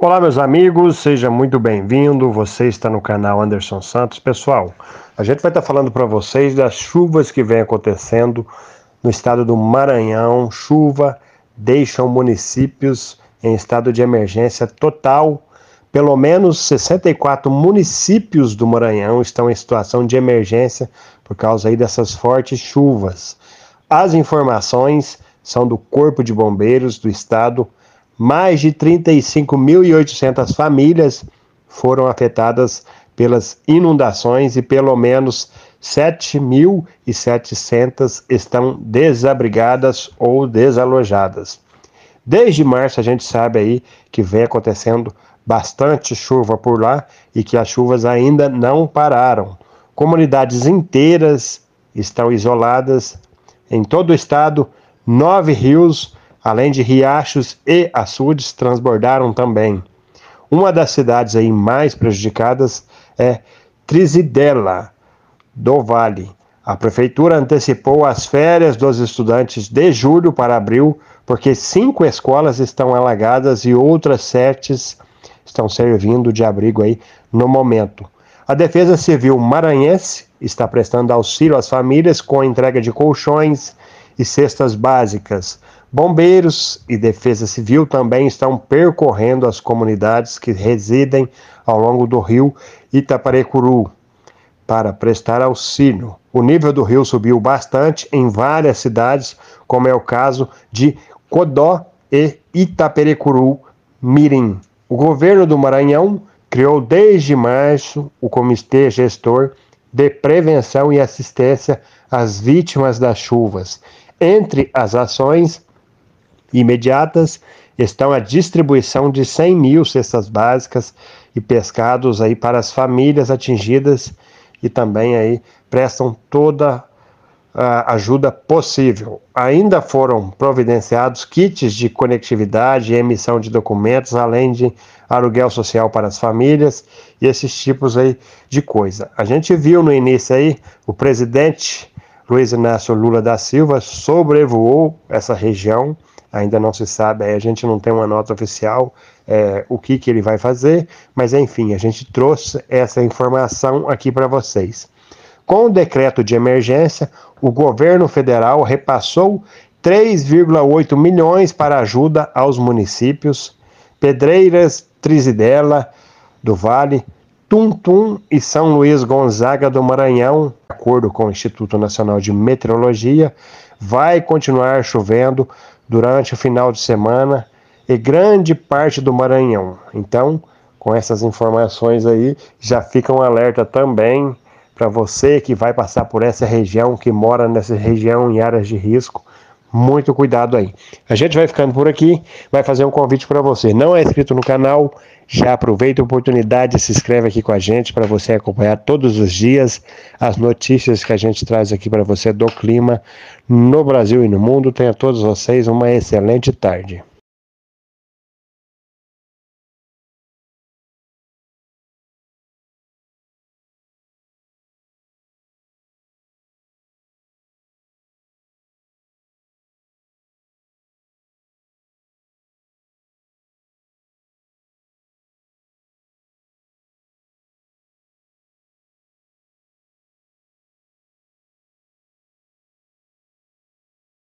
Olá, meus amigos, seja muito bem-vindo. Você está no canal Anderson Santos. Pessoal, a gente vai estar falando para vocês das chuvas que vem acontecendo no estado do Maranhão. Chuva deixam municípios em estado de emergência total. Pelo menos 64 municípios do Maranhão estão em situação de emergência por causa aí dessas fortes chuvas. As informações são do Corpo de Bombeiros do Estado mais de 35.800 famílias foram afetadas pelas inundações e pelo menos 7.700 estão desabrigadas ou desalojadas. Desde março a gente sabe aí que vem acontecendo bastante chuva por lá e que as chuvas ainda não pararam. Comunidades inteiras estão isoladas em todo o estado, nove rios além de riachos e açudes, transbordaram também. Uma das cidades aí mais prejudicadas é Trizidela do Vale. A prefeitura antecipou as férias dos estudantes de julho para abril, porque cinco escolas estão alagadas e outras sete estão servindo de abrigo aí no momento. A Defesa Civil Maranhense está prestando auxílio às famílias com entrega de colchões, e cestas básicas. Bombeiros e Defesa Civil também estão percorrendo as comunidades que residem ao longo do rio Itaparecuru para prestar auxílio. O nível do rio subiu bastante em várias cidades, como é o caso de Codó e Itaperecuru, Mirim. O governo do Maranhão criou desde março o Comitê Gestor de Prevenção e Assistência às Vítimas das Chuvas entre as ações imediatas estão a distribuição de 100 mil cestas básicas e pescados aí para as famílias atingidas e também aí prestam toda a ajuda possível. Ainda foram providenciados kits de conectividade e emissão de documentos, além de aluguel social para as famílias e esses tipos aí de coisa. A gente viu no início aí o presidente Luiz Inácio Lula da Silva sobrevoou essa região, ainda não se sabe, a gente não tem uma nota oficial é, o que, que ele vai fazer, mas enfim, a gente trouxe essa informação aqui para vocês. Com o decreto de emergência, o governo federal repassou 3,8 milhões para ajuda aos municípios, Pedreiras, Trizidela do Vale, Tuntum e São Luís Gonzaga do Maranhão, de acordo com o Instituto Nacional de Meteorologia, vai continuar chovendo durante o final de semana e grande parte do Maranhão. Então, com essas informações aí, já fica um alerta também para você que vai passar por essa região, que mora nessa região em áreas de risco, muito cuidado aí. A gente vai ficando por aqui, vai fazer um convite para você. Não é inscrito no canal, já aproveita a oportunidade, se inscreve aqui com a gente para você acompanhar todos os dias as notícias que a gente traz aqui para você do clima no Brasil e no mundo. Tenha todos vocês uma excelente tarde.